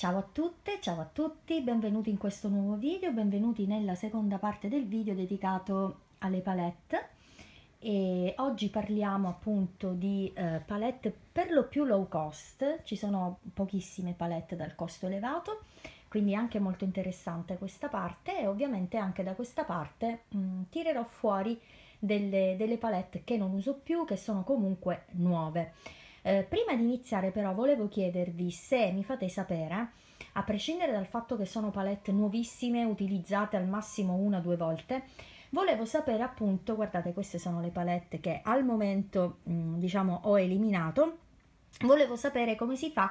Ciao a tutte, ciao a tutti, benvenuti in questo nuovo video, benvenuti nella seconda parte del video dedicato alle palette e oggi parliamo appunto di eh, palette per lo più low cost, ci sono pochissime palette dal costo elevato, quindi è anche molto interessante questa parte e ovviamente anche da questa parte mh, mm, tirerò fuori delle, delle palette che non uso più, che sono comunque nuove. Eh, prima di iniziare però volevo chiedervi se mi fate sapere, a prescindere dal fatto che sono palette nuovissime, utilizzate al massimo una o due volte, volevo sapere appunto, guardate queste sono le palette che al momento mh, mm, diciamo ho eliminato, volevo sapere come si fa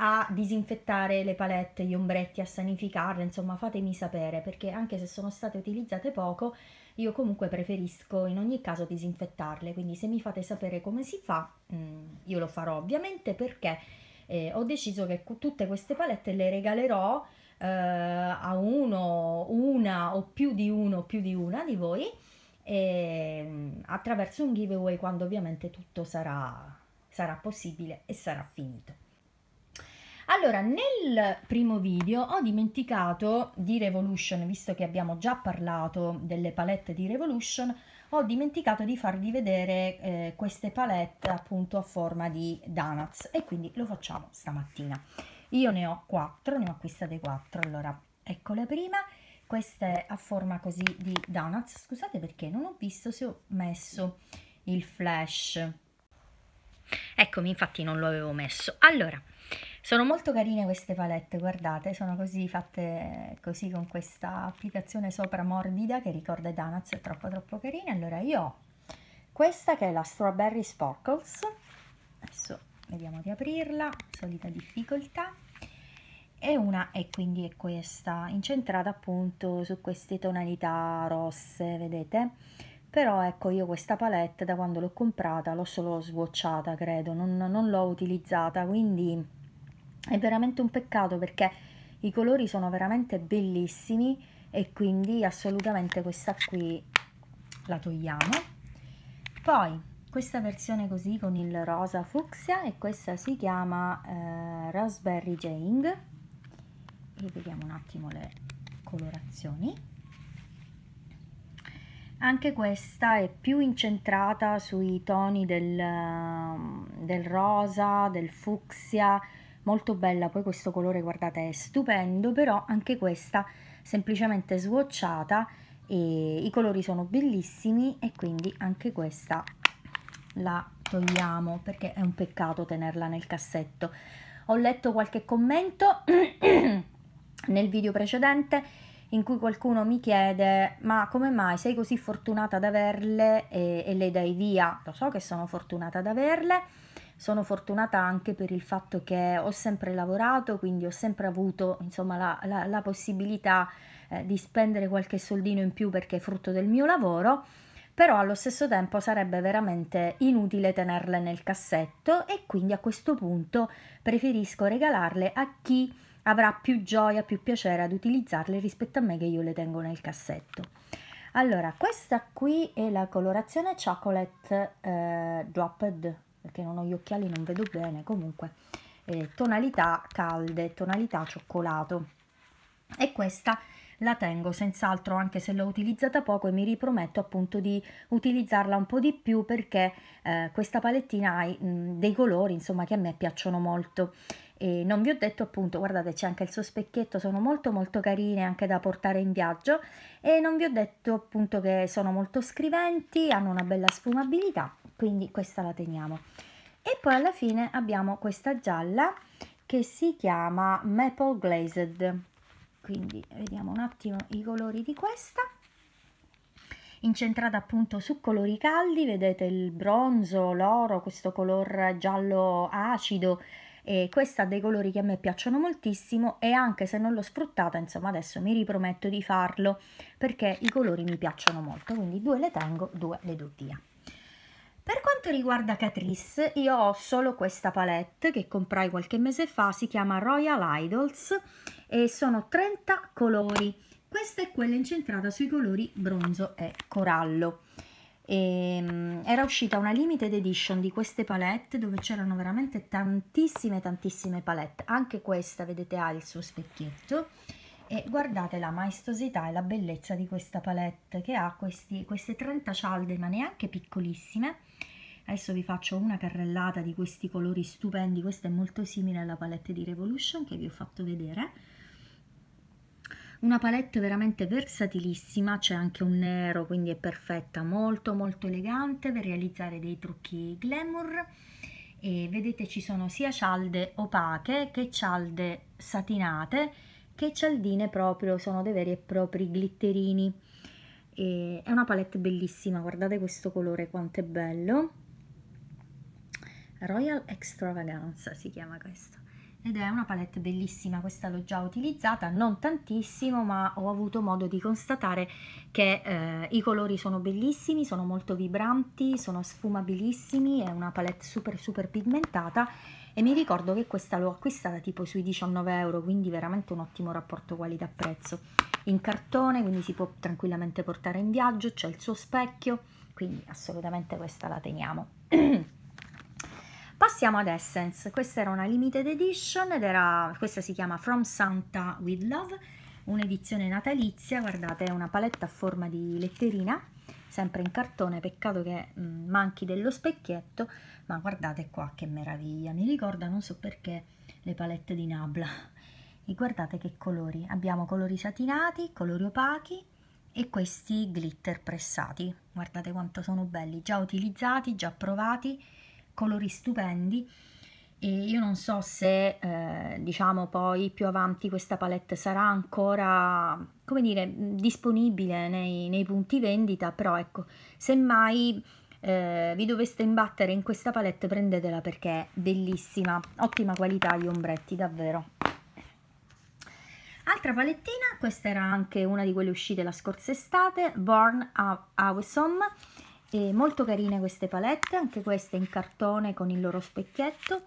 a disinfettare le palette, gli ombretti, a sanificarle, insomma fatemi sapere perché anche se sono state utilizzate poco io comunque preferisco in ogni caso disinfettarle, quindi se mi fate sapere come si fa, mm, io lo farò ovviamente perché eh, ho deciso che tutte queste palette le regalerò eh, a uno, una o più di uno, più di una di voi e, ehm, attraverso un giveaway quando ovviamente tutto sarà, sarà possibile e sarà finito. Allora, nel primo video ho dimenticato di Revolution, visto che abbiamo già parlato delle palette di Revolution, ho dimenticato di farvi vedere eh, queste palette appunto a forma di donuts e quindi lo facciamo stamattina. Io ne ho quattro, ne ho acquistate quattro, allora ecco la prima, questa è a forma così di donuts, scusate perché non ho visto se ho messo il flash, eccomi infatti non lo avevo messo. Allora, sono molto carine queste palette, guardate, sono così fatte così con questa applicazione sopra morbida che ricorda i donuts, è troppo troppo carina. Allora io ho questa che è la Strawberry Sparkles, adesso vediamo di aprirla, solita difficoltà e una è quindi è questa incentrata appunto su queste tonalità rosse vedete però ecco io questa palette da quando l'ho comprata l'ho solo swatchata credo non, non l'ho utilizzata quindi è veramente un peccato perché i colori sono veramente bellissimi e quindi assolutamente questa qui la togliamo. Poi questa versione così con il rosa fucsia e questa si chiama eh, Raspberry Jane. E vediamo un attimo le colorazioni. Anche questa è più incentrata sui toni del, del rosa, del fucsia, molto bella poi questo colore guardate è stupendo però anche questa semplicemente swatchata e i colori sono bellissimi e quindi anche questa la togliamo perché è un peccato tenerla nel cassetto ho letto qualche commento nel video precedente in cui qualcuno mi chiede ma come mai sei così fortunata ad averle e, e le dai via lo so che sono fortunata ad averle sono fortunata anche per il fatto che ho sempre lavorato, quindi ho sempre avuto insomma, la, la, la possibilità eh, di spendere qualche soldino in più perché è frutto del mio lavoro però allo stesso tempo sarebbe veramente inutile tenerle nel cassetto e quindi a questo punto preferisco regalarle a chi avrà più gioia, più piacere ad utilizzarle rispetto a me che io le tengo nel cassetto. Allora, questa qui è la colorazione chocolate eh, dropped perché non ho gli occhiali non vedo bene comunque eh, tonalità calde tonalità cioccolato e questa la tengo senz'altro anche se l'ho utilizzata poco e mi riprometto appunto di utilizzarla un po' di più perché eh, questa palettina ha mh, mm, dei colori insomma che a me piacciono molto e non vi ho detto appunto guardate c'è anche il suo specchietto sono molto molto carine anche da portare in viaggio e non vi ho detto appunto che sono molto scriventi hanno una bella sfumabilità quindi questa la teniamo e poi alla fine abbiamo questa gialla che si chiama maple glazed quindi vediamo un attimo i colori di questa incentrata appunto su colori caldi vedete il bronzo l'oro questo color giallo acido e questa ha dei colori che a me piacciono moltissimo e anche se non l'ho sfruttata insomma adesso mi riprometto di farlo perché i colori mi piacciono molto quindi due le tengo due le do via per quanto riguarda Catrice, io ho solo questa palette che comprai qualche mese fa, si chiama Royal Idols e sono 30 colori. Questa è quella incentrata sui colori bronzo e corallo. E, ehm, era uscita una limited edition di queste palette dove c'erano veramente tantissime tantissime palette anche questa vedete ha il suo specchietto e guardate la maestosità e la bellezza di questa palette che ha questi, queste 30 cialde ma neanche piccolissime Adesso vi faccio una carrellata di questi colori stupendi, questa è molto simile alla palette di Revolution che vi ho fatto vedere. Una palette veramente versatilissima, c'è anche un nero, quindi è perfetta, molto molto elegante per realizzare dei trucchi glamour. E vedete ci sono sia cialde opache che cialde satinate che cialdine proprio, sono dei veri e propri glitterini. E è una palette bellissima, guardate questo colore quanto è bello Royal Extravaganza si chiama questo ed è una palette bellissima, questa l'ho già utilizzata, non tantissimo ma ho avuto modo di constatare che eh, i colori sono bellissimi, sono molto vibranti, sono sfumabilissimi, è una palette super super pigmentata e mi ricordo che questa l'ho acquistata tipo sui 19 euro, quindi veramente un ottimo rapporto qualità-prezzo. In cartone, quindi si può tranquillamente portare in viaggio, c'è il suo specchio, quindi assolutamente questa la teniamo. Passiamo ad Essence, questa era una limited edition ed era, questa si chiama From Santa With Love, un'edizione natalizia, guardate è una paletta a forma di letterina, sempre in cartone, peccato che mh, mm, manchi dello specchietto, ma guardate qua che meraviglia, mi ricorda non so perché le palette di Nabla e guardate che colori, abbiamo colori satinati, colori opachi e questi glitter pressati, guardate quanto sono belli, già utilizzati, già provati colori stupendi e io non so se eh, diciamo poi più avanti questa palette sarà ancora come dire disponibile nei, nei punti vendita però ecco semmai eh, vi doveste imbattere in questa palette prendetela perché è bellissima ottima qualità gli ombretti davvero altra palettina questa era anche una di quelle uscite la scorsa estate Born Awesome e molto carine queste palette, anche queste in cartone con il loro specchietto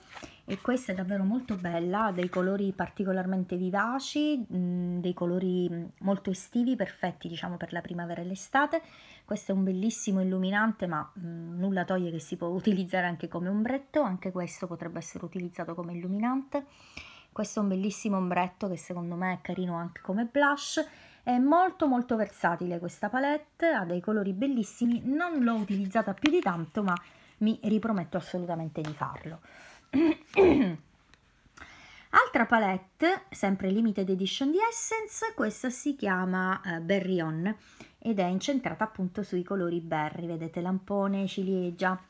e questa è davvero molto bella, ha dei colori particolarmente vivaci, mh, mm, dei colori mm, molto estivi, perfetti diciamo per la primavera e l'estate. Questo è un bellissimo illuminante ma mh, mm, nulla toglie che si può utilizzare anche come ombretto, anche questo potrebbe essere utilizzato come illuminante. Questo è un bellissimo ombretto che secondo me è carino anche come blush è molto molto versatile questa palette, ha dei colori bellissimi, non l'ho utilizzata più di tanto ma mi riprometto assolutamente di farlo. Altra palette, sempre limited edition di Essence, questa si chiama eh, Berry On ed è incentrata appunto sui colori berry, vedete lampone, ciliegia,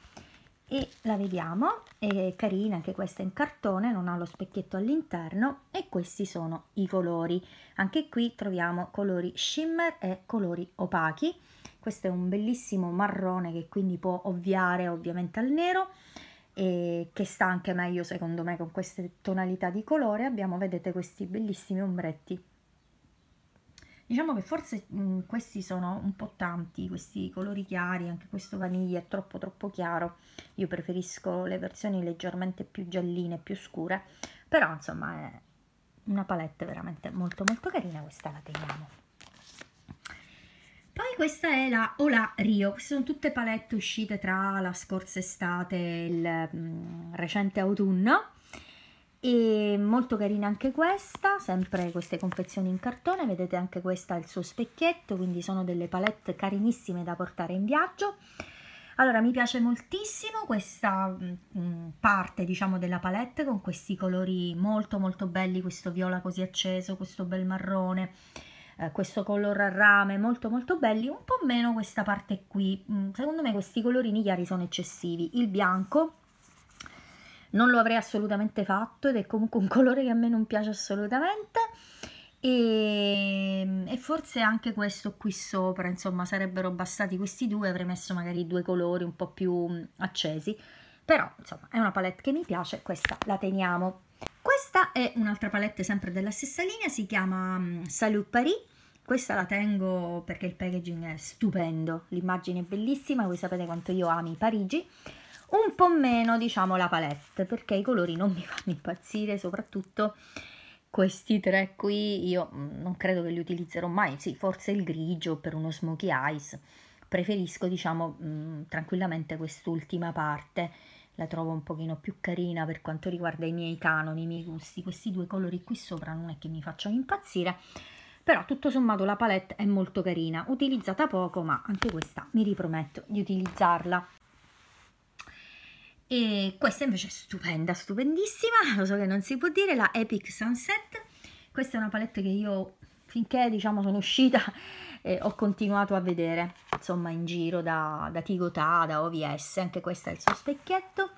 e la vediamo, è carina anche questa in cartone, non ha lo specchietto all'interno e questi sono i colori. Anche qui troviamo colori shimmer e colori opachi. Questo è un bellissimo marrone che quindi può ovviare ovviamente al nero e che sta anche meglio secondo me con queste tonalità di colore. Abbiamo, vedete, questi bellissimi ombretti diciamo che forse mh, mhmm, questi sono un po' tanti, questi colori chiari, anche questo vaniglia è troppo troppo chiaro, io preferisco le versioni leggermente più gialline, più scure, però insomma è una palette veramente molto molto carina, questa la teniamo. Poi questa è la Ola Rio, queste sono tutte palette uscite tra la scorsa estate e il mh, mhmm, recente autunno, e molto carina anche questa sempre queste confezioni in cartone vedete anche questa il suo specchietto quindi sono delle palette carinissime da portare in viaggio allora mi piace moltissimo questa mh, mm, mm, parte diciamo della palette con questi colori molto molto belli questo viola così acceso questo bel marrone eh, questo color a rame molto molto belli un po' meno questa parte qui mm, secondo me questi colorini chiari sono eccessivi il bianco non lo avrei assolutamente fatto ed è comunque un colore che a me non piace assolutamente e, ehm, e, forse anche questo qui sopra insomma sarebbero bastati questi due avrei messo magari due colori un po' più mm, accesi però insomma è una palette che mi piace questa la teniamo questa è un'altra palette sempre della stessa linea si chiama mm, Salut Paris questa la tengo perché il packaging è stupendo l'immagine è bellissima voi sapete quanto io ami Parigi un po' meno diciamo la palette perché i colori non mi fanno impazzire soprattutto questi tre qui io mm, non credo che li utilizzerò mai sì forse il grigio per uno smoky eyes preferisco diciamo mh, mm, tranquillamente quest'ultima parte la trovo un pochino più carina per quanto riguarda i miei canoni i miei gusti questi due colori qui sopra non è che mi facciano impazzire però tutto sommato la palette è molto carina utilizzata poco ma anche questa mi riprometto di utilizzarla e questa invece è stupenda, stupendissima, lo so che non si può dire, la Epic Sunset. Questa è una palette che io finché diciamo sono uscita eh, ho continuato a vedere, insomma in giro da, da Tigotà, da OVS, anche questo è il suo specchietto.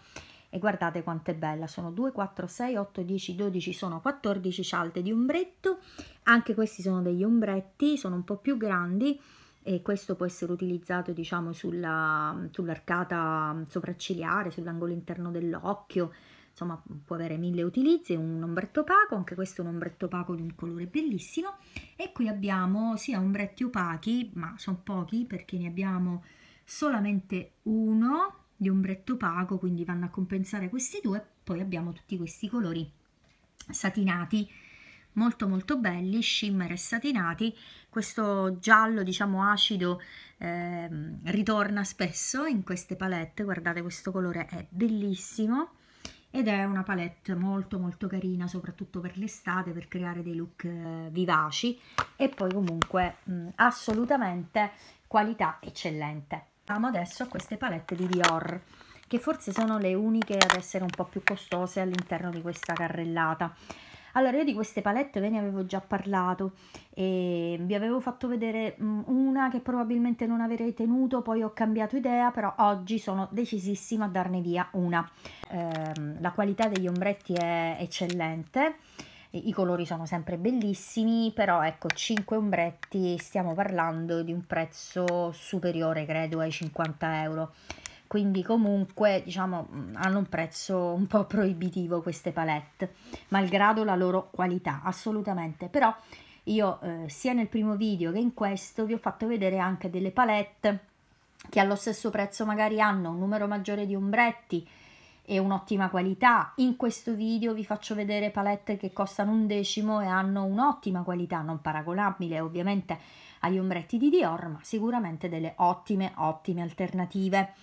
E guardate quanto è bella, sono 2, 4, 6, 8, 10, 12, sono 14 cialde di ombretto. Anche questi sono degli ombretti, sono un po' più grandi e questo può essere utilizzato diciamo sulla, sull'arcata sopraccigliare, sull'angolo interno dell'occhio, insomma può avere mille utilizzi, un ombretto opaco, anche questo è un ombretto opaco di un colore bellissimo e qui abbiamo sia ombretti opachi, ma sono pochi perché ne abbiamo solamente uno di ombretto opaco, quindi vanno a compensare questi due, poi abbiamo tutti questi colori satinati molto molto belli, shimmer e satinati, questo giallo diciamo acido eh, ritorna spesso in queste palette, guardate questo colore è bellissimo ed è una palette molto molto carina soprattutto per l'estate per creare dei look eh, vivaci e poi comunque mh, mm, assolutamente qualità eccellente. Andiamo adesso a queste palette di Dior che forse sono le uniche ad essere un po' più costose all'interno di questa carrellata allora, io di queste palette ve ne avevo già parlato e ehm, vi avevo fatto vedere una che probabilmente non avrei tenuto, poi ho cambiato idea, però oggi sono decisissima a darne via una. Ehm, la qualità degli ombretti è eccellente. I colori sono sempre bellissimi, però ecco 5 ombretti stiamo parlando di un prezzo superiore credo ai 50 euro quindi comunque diciamo hanno un prezzo un po' proibitivo queste palette, malgrado la loro qualità, assolutamente. Però io eh, sia nel primo video che in questo vi ho fatto vedere anche delle palette che allo stesso prezzo magari hanno un numero maggiore di ombretti e un'ottima qualità. In questo video vi faccio vedere palette che costano un decimo e hanno un'ottima qualità, non paragonabile ovviamente agli ombretti di Dior, ma sicuramente delle ottime, ottime alternative.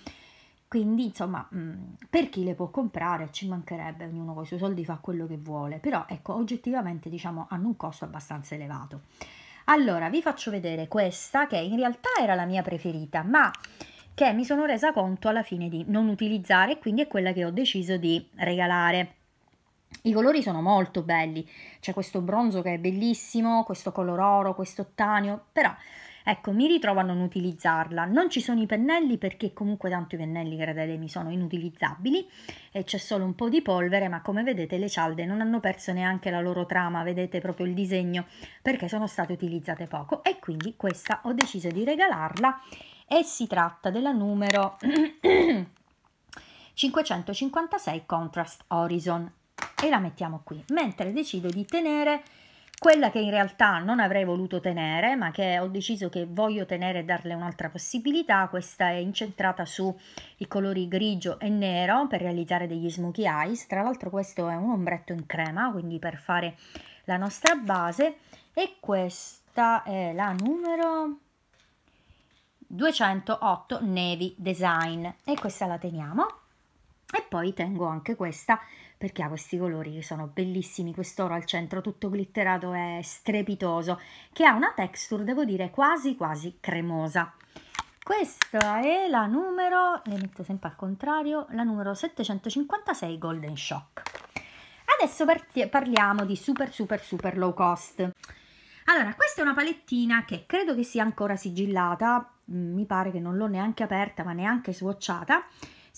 Quindi, insomma, mm, per chi le può comprare ci mancherebbe, ognuno con i suoi soldi fa quello che vuole, però ecco, oggettivamente diciamo hanno un costo abbastanza elevato. Allora, vi faccio vedere questa che in realtà era la mia preferita, ma che mi sono resa conto alla fine di non utilizzare, quindi è quella che ho deciso di regalare. I colori sono molto belli, c'è questo bronzo che è bellissimo, questo color oro, questo tanio, però Ecco, mi ritrovo a non utilizzarla. Non ci sono i pennelli perché comunque tanto i pennelli, credetemi, sono inutilizzabili e c'è solo un po' di polvere, ma come vedete le cialde non hanno perso neanche la loro trama, vedete proprio il disegno, perché sono state utilizzate poco e quindi questa ho deciso di regalarla e si tratta della numero 556 Contrast Horizon e la mettiamo qui, mentre decido di tenere quella che in realtà non avrei voluto tenere, ma che ho deciso che voglio tenere e darle un'altra possibilità, questa è incentrata sui colori grigio e nero per realizzare degli smokey eyes, tra l'altro questo è un ombretto in crema, quindi per fare la nostra base, e questa è la numero 208 Navy Design, e questa la teniamo. E poi tengo anche questa perché ha questi colori che sono bellissimi, quest'oro al centro tutto glitterato è strepitoso, che ha una texture, devo dire, quasi quasi cremosa. Questa è la numero, le metto sempre al contrario, la numero 756 Golden Shock. Adesso parliamo di super super super low cost. Allora, questa è una palettina che credo che sia ancora sigillata, mm, mi pare che non l'ho neanche aperta ma neanche swatchata,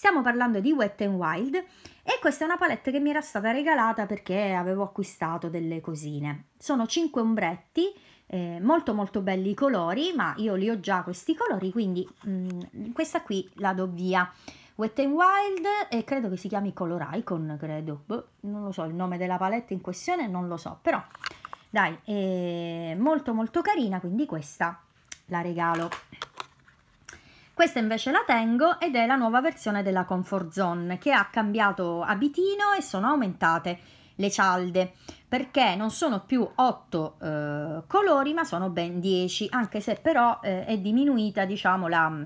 Stiamo parlando di Wet n Wild e questa è una palette che mi era stata regalata perché avevo acquistato delle cosine. Sono 5 ombretti, eh, molto molto belli i colori, ma io li ho già questi colori, quindi mh, mm, questa qui la do via. Wet n Wild e credo che si chiami Color Icon, credo. Boh, non lo so, il nome della palette in questione non lo so, però dai, è eh, molto molto carina, quindi questa la regalo. Questa invece la tengo ed è la nuova versione della Comfort Zone che ha cambiato abitino e sono aumentate le cialde perché non sono più 8 eh, colori ma sono ben 10 anche se però eh, è diminuita diciamo la,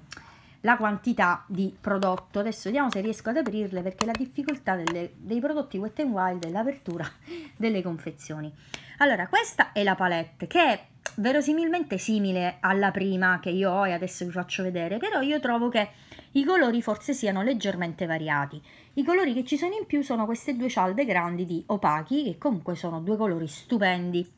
la, quantità di prodotto adesso vediamo se riesco ad aprirle perché la difficoltà delle, dei prodotti wet n wild è l'apertura delle confezioni allora questa è la palette che verosimilmente simile alla prima che io ho e adesso vi faccio vedere, però io trovo che i colori forse siano leggermente variati. I colori che ci sono in più sono queste due cialde grandi di opachi, che comunque sono due colori stupendi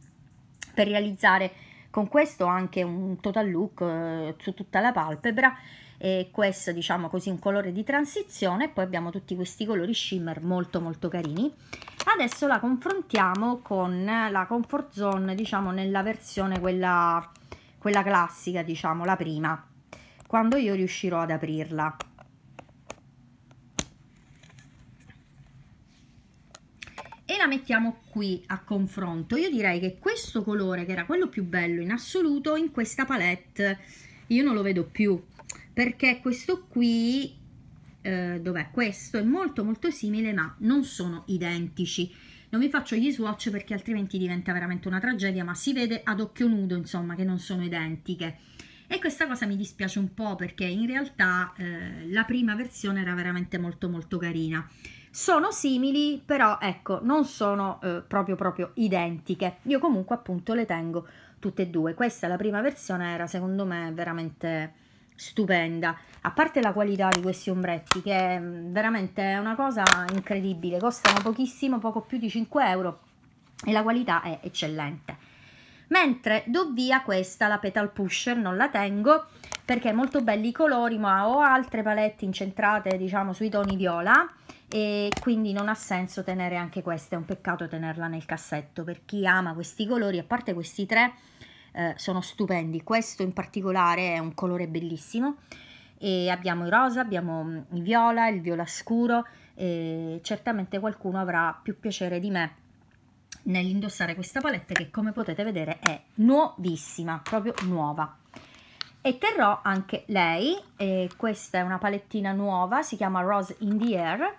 per realizzare con questo anche un total look eh, su tutta la palpebra e questo diciamo così un colore di transizione e poi abbiamo tutti questi colori shimmer molto molto carini adesso la confrontiamo con la comfort zone diciamo nella versione quella, quella classica diciamo la prima quando io riuscirò ad aprirla la mettiamo qui a confronto, io direi che questo colore, che era quello più bello in assoluto, in questa palette io non lo vedo più, perché questo qui, eh, dov'è? Questo è molto molto simile, ma non sono identici. Non vi faccio gli swatch perché altrimenti diventa veramente una tragedia, ma si vede ad occhio nudo, insomma, che non sono identiche. E questa cosa mi dispiace un po' perché in realtà eh, la prima versione era veramente molto molto carina sono simili, però ecco, non sono eh, proprio proprio identiche. Io comunque appunto le tengo tutte e due. Questa la prima versione era secondo me veramente stupenda. A parte la qualità di questi ombretti che mm, veramente è una cosa incredibile, costano pochissimo, poco più di 5 euro e la qualità è eccellente. Mentre do via questa, la Petal Pusher, non la tengo perché è molto belli i colori, ma ho altre palette incentrate diciamo sui toni viola e quindi non ha senso tenere anche questa, è un peccato tenerla nel cassetto per chi ama questi colori, a parte questi tre eh, sono stupendi, questo in particolare è un colore bellissimo e abbiamo il rosa, abbiamo mm, il viola, il viola scuro e certamente qualcuno avrà più piacere di me nell'indossare questa palette che come potete vedere è nuovissima, proprio nuova e terrò anche lei, questa è una palettina nuova, si chiama Rose in the Air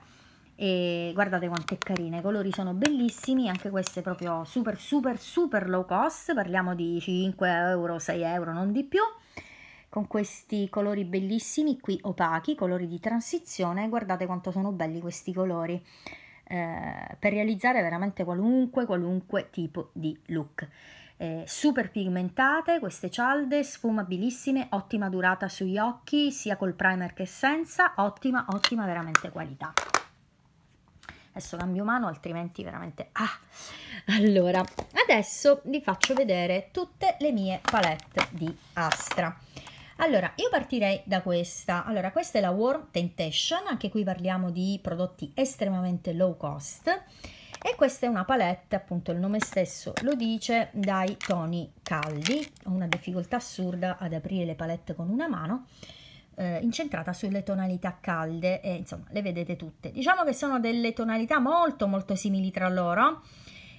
e guardate quanto è carina, i colori sono bellissimi, anche queste proprio super super super low cost, parliamo di 5 euro, 6 euro, non di più, con questi colori bellissimi, qui opachi, colori di transizione, guardate quanto sono belli questi colori, eh, per realizzare veramente qualunque, qualunque tipo di look. Eh, super pigmentate, queste cialde, sfumabilissime, ottima durata sugli occhi, sia col primer che senza, ottima, ottima veramente qualità adesso cambio mano altrimenti veramente ah allora adesso vi faccio vedere tutte le mie palette di Astra allora, io partirei da questa. Allora, questa è la Warm Temptation, anche qui parliamo di prodotti estremamente low cost. E questa è una palette, appunto il nome stesso lo dice, dai toni caldi. Ho una difficoltà assurda ad aprire le palette con una mano eh, incentrata sulle tonalità calde e insomma le vedete tutte. Diciamo che sono delle tonalità molto molto simili tra loro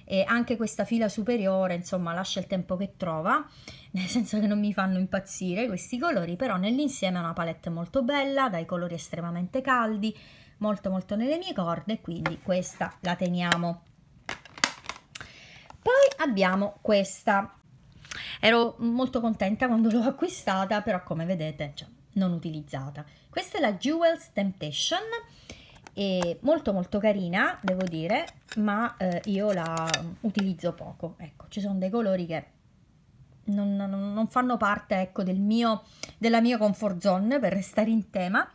e anche questa fila superiore insomma lascia il tempo che trova nel senso che non mi fanno impazzire questi colori però nell'insieme è una palette molto bella dai colori estremamente caldi molto molto nelle mie corde quindi questa la teniamo poi abbiamo questa ero molto contenta quando l'ho acquistata però come vedete cioè, non utilizzata. Questa è la Jewel's Temptation, è molto molto carina, devo dire, ma eh, io la utilizzo poco. Ecco, ci sono dei colori che non, non, non fanno parte ecco, del mio, della mia comfort zone, per restare in tema.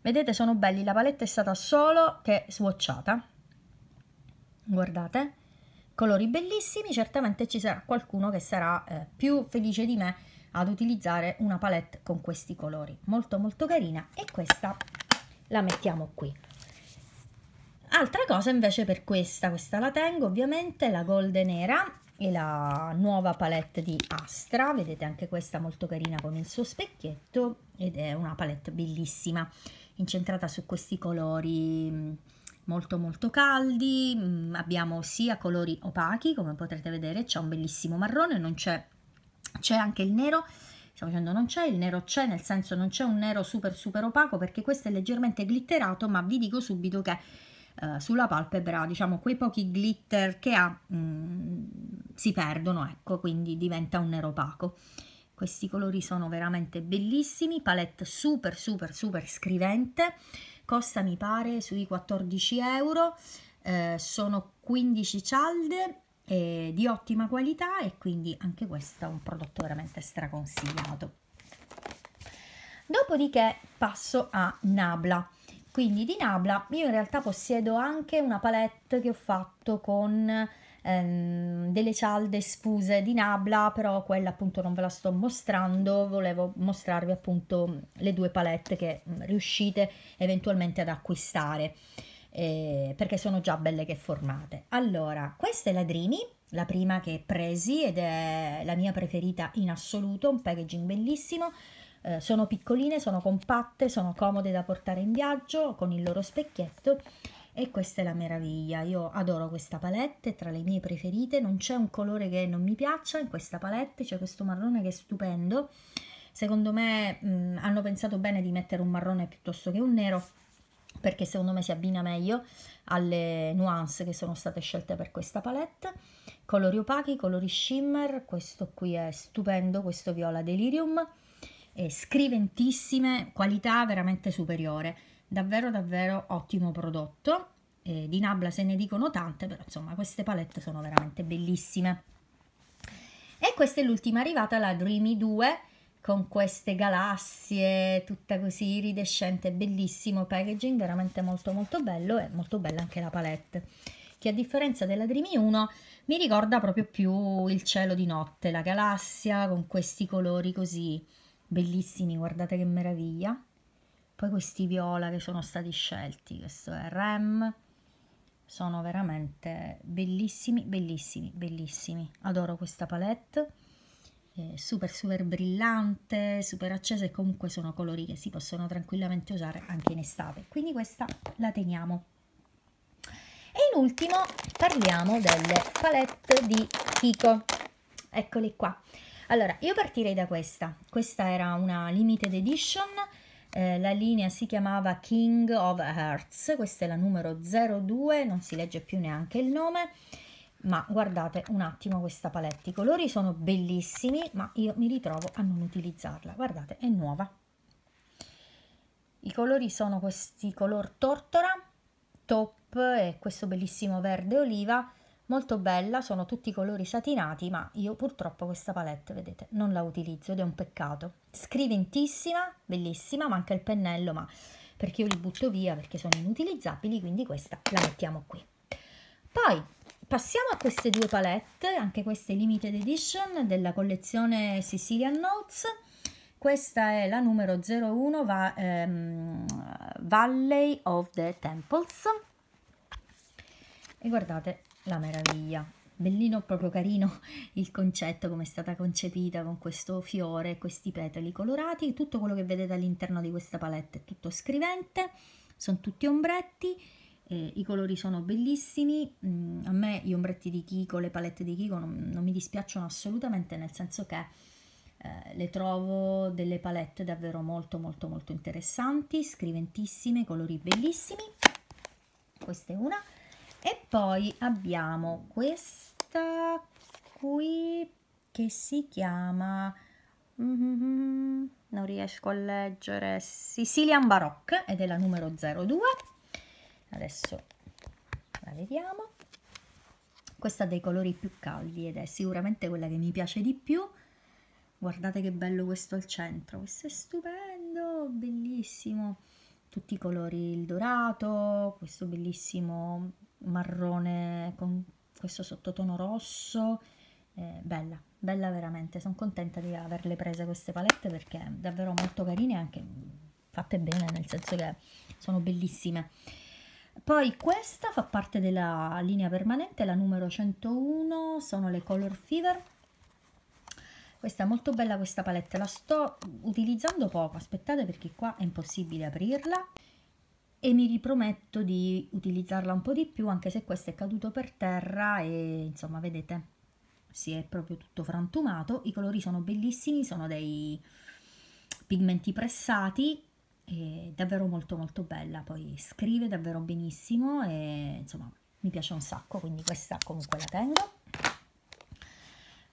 Vedete, sono belli, la palette è stata solo che swatchata. Guardate, colori bellissimi, certamente ci sarà qualcuno che sarà eh, più felice di me ad utilizzare una palette con questi colori molto molto carina e questa la mettiamo qui altra cosa invece per questa questa la tengo ovviamente la golden era e la nuova palette di Astra vedete anche questa molto carina con il suo specchietto ed è una palette bellissima incentrata su questi colori mm, molto molto caldi mm, abbiamo sia colori opachi come potrete vedere c'è un bellissimo marrone non c'è c'è anche il nero stiamo dicendo non c'è il nero c'è nel senso non c'è un nero super super opaco perché questo è leggermente glitterato ma vi dico subito che eh, sulla palpebra diciamo quei pochi glitter che ha mh, mm, si perdono ecco quindi diventa un nero opaco questi colori sono veramente bellissimi palette super super super scrivente costa mi pare sui 14 euro eh, sono 15 cialde eh, di ottima qualità e quindi anche questo è un prodotto veramente straconsigliato. Dopodiché passo a Nabla. Quindi di Nabla io in realtà possiedo anche una palette che ho fatto con ehm, delle cialde sfuse di Nabla, però quella appunto non ve la sto mostrando, volevo mostrarvi appunto le due palette che riuscite eventualmente ad acquistare eh, perché sono già belle che formate. Allora, questa è Ladrini, la prima che presi ed è la mia preferita in assoluto, un packaging bellissimo. Eh, sono piccoline, sono compatte, sono comode da portare in viaggio con il loro specchietto e questa è la meraviglia. Io adoro questa palette, è tra le mie preferite, non c'è un colore che non mi piaccia in questa palette, c'è questo marrone che è stupendo. Secondo me mh, mm, hanno pensato bene di mettere un marrone piuttosto che un nero perché secondo me si abbina meglio alle nuance che sono state scelte per questa palette. Colori opachi, colori shimmer, questo qui è stupendo, questo viola delirium, e scriventissime, qualità veramente superiore, davvero davvero ottimo prodotto. E di Nabla se ne dicono tante, però insomma queste palette sono veramente bellissime. E questa è l'ultima arrivata, la Dreamy 2, con queste galassie, tutta così iridescente, bellissimo packaging, veramente molto molto bello e molto bella anche la palette che a differenza della Dreamy 1 mi ricorda proprio più il cielo di notte, la galassia con questi colori così bellissimi, guardate che meraviglia. Poi questi viola che sono stati scelti, questo è REM, sono veramente bellissimi, bellissimi, bellissimi. Adoro questa palette eh, super super brillante, super accesa e comunque sono colori che si possono tranquillamente usare anche in estate, quindi questa la teniamo. E in ultimo parliamo delle palette di Kiko, eccole qua. Allora, io partirei da questa, questa era una limited edition, eh, la linea si chiamava King of Hearts, questa è la numero 02, non si legge più neanche il nome, ma guardate un attimo questa palette i colori sono bellissimi ma io mi ritrovo a non utilizzarla guardate è nuova i colori sono questi color tortora top e questo bellissimo verde oliva molto bella sono tutti colori satinati ma io purtroppo questa palette vedete non la utilizzo ed è un peccato scriventissima bellissima manca il pennello ma perché io li butto via perché sono inutilizzabili quindi questa la mettiamo qui poi Passiamo a queste due palette, anche queste limited edition della collezione Sicilian Notes. Questa è la numero 01 va, ehm, Valley of the Temples. E guardate la meraviglia, bellino proprio carino il concetto come è stata concepita con questo fiore questi petali colorati tutto quello che vedete all'interno di questa palette è tutto scrivente sono tutti ombretti eh, i colori sono bellissimi, mm, a me gli ombretti di Kiko, le palette di Kiko non, non mi dispiacciono assolutamente, nel senso che eh, le trovo delle palette davvero molto molto molto interessanti, scriventissime, colori bellissimi, questa è una. E poi abbiamo questa qui che si chiama... Mm -hmm, non riesco a leggere, Sicilian Baroque ed è la numero 02 adesso la vediamo questa ha dei colori più caldi ed è sicuramente quella che mi piace di più guardate che bello questo al centro questo è stupendo bellissimo tutti i colori il dorato questo bellissimo marrone con questo sottotono rosso eh, bella bella veramente sono contenta di averle prese queste palette perché davvero molto carine anche fatte bene nel senso che sono bellissime poi questa fa parte della linea permanente la numero 101 sono le color fever questa è molto bella questa palette la sto utilizzando poco aspettate perché qua è impossibile aprirla e mi riprometto di utilizzarla un po' di più anche se questo è caduto per terra e insomma vedete si è proprio tutto frantumato i colori sono bellissimi sono dei pigmenti pressati è davvero molto molto bella, poi scrive davvero benissimo e insomma mi piace un sacco, quindi questa comunque la tengo.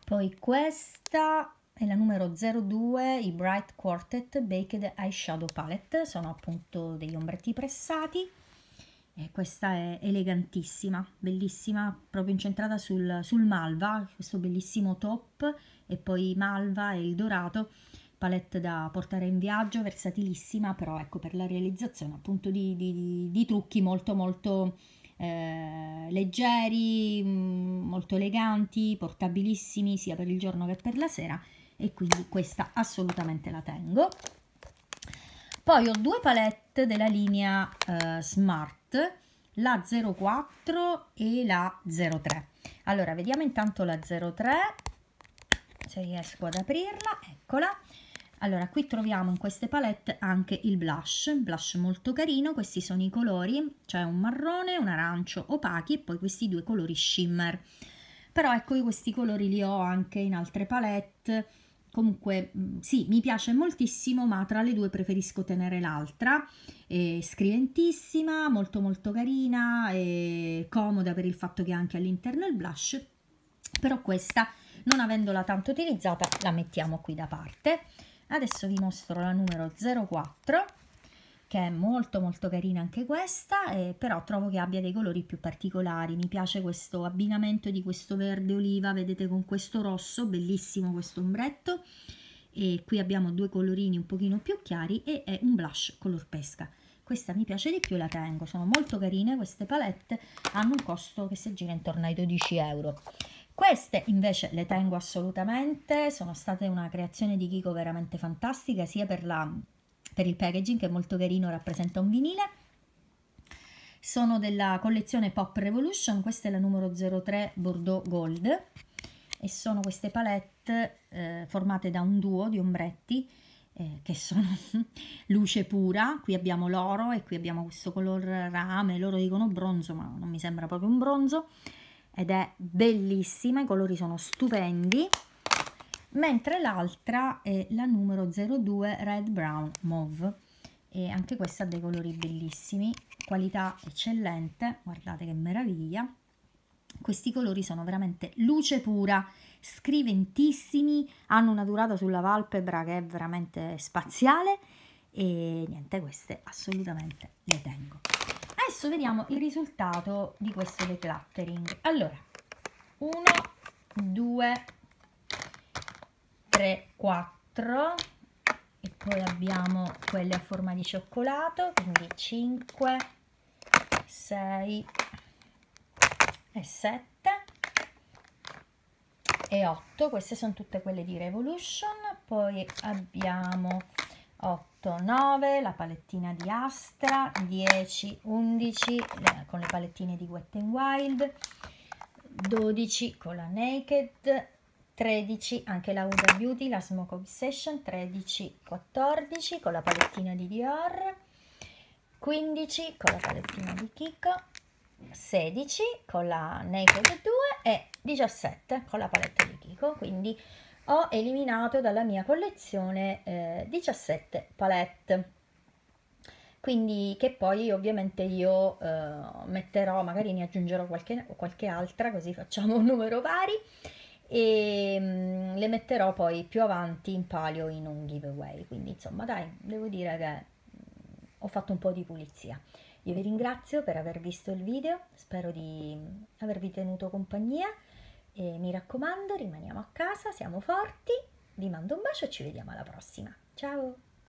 Poi questa è la numero 02, i Bright Quartet Baked Eyeshadow Palette, sono appunto degli ombretti pressati. E questa è elegantissima, bellissima, proprio incentrata sul, sul malva, questo bellissimo top e poi malva e il dorato palette da portare in viaggio, versatilissima, però ecco per la realizzazione appunto di, di, di trucchi molto molto eh, leggeri, mm, molto eleganti, portabilissimi sia per il giorno che per la sera e quindi questa assolutamente la tengo. Poi ho due palette della linea eh, Smart, la 04 e la 03. Allora, vediamo intanto la 03, se riesco ad aprirla, eccola. Allora, qui troviamo in queste palette anche il blush, blush molto carino, questi sono i colori, cioè un marrone, un arancio opachi e poi questi due colori shimmer. Però ecco, io questi colori li ho anche in altre palette, comunque mm, sì, mi piace moltissimo, ma tra le due preferisco tenere l'altra. È scriventissima, molto molto carina, e comoda per il fatto che ha anche all'interno il blush, però questa, non avendola tanto utilizzata, la mettiamo qui da parte adesso vi mostro la numero 04 che è molto molto carina anche questa, eh, però trovo che abbia dei colori più particolari, mi piace questo abbinamento di questo verde oliva, vedete con questo rosso, bellissimo questo ombretto, e qui abbiamo due colorini un pochino più chiari e è un blush color pesca. Questa mi piace di più, la tengo, sono molto carine queste palette, hanno un costo che si aggira intorno ai 12 euro. Queste invece le tengo assolutamente, sono state una creazione di Kiko veramente fantastica, sia per, la, per il packaging che è molto carino, rappresenta un vinile, sono della collezione Pop Revolution, questa è la numero 03 Bordeaux Gold e sono queste palette eh, formate da un duo di ombretti eh, che sono luce pura, qui abbiamo l'oro e qui abbiamo questo color rame, loro dicono bronzo ma non mi sembra proprio un bronzo ed è bellissima, i colori sono stupendi, mentre l'altra è la numero 02 Red Brown Mauve e anche questa ha dei colori bellissimi, qualità eccellente, guardate che meraviglia. Questi colori sono veramente luce pura, scriventissimi, hanno una durata sulla palpebra che è veramente spaziale e niente, queste assolutamente le tengo. Adesso vediamo il risultato di questo decluttering. Allora, 1, 2, 3, 4 e poi abbiamo quelle a forma di cioccolato, quindi 5, 6 e 7 e 8, queste sono tutte quelle di Revolution, poi abbiamo 8 8, 9, la palettina di Astra, 10, 11 eh, con le palettine di Wet n Wild, 12 con la Naked, 13 anche la Huda Beauty, la Smoke Obsession, 13, 14 con la palettina di Dior, 15 con la palettina di Kiko, 16 con la Naked 2 e 17 con la palettina di Kiko, quindi ho eliminato dalla mia collezione eh, 17 palette quindi che poi ovviamente io eh, metterò magari ne aggiungerò qualche, qualche, altra così facciamo un numero pari e mh, mm, le metterò poi più avanti in palio in un giveaway quindi insomma dai devo dire che mm, ho fatto un po' di pulizia io vi ringrazio per aver visto il video spero di mm, avervi tenuto compagnia e mi raccomando, rimaniamo a casa, siamo forti. Vi mando un bacio e ci vediamo alla prossima. Ciao!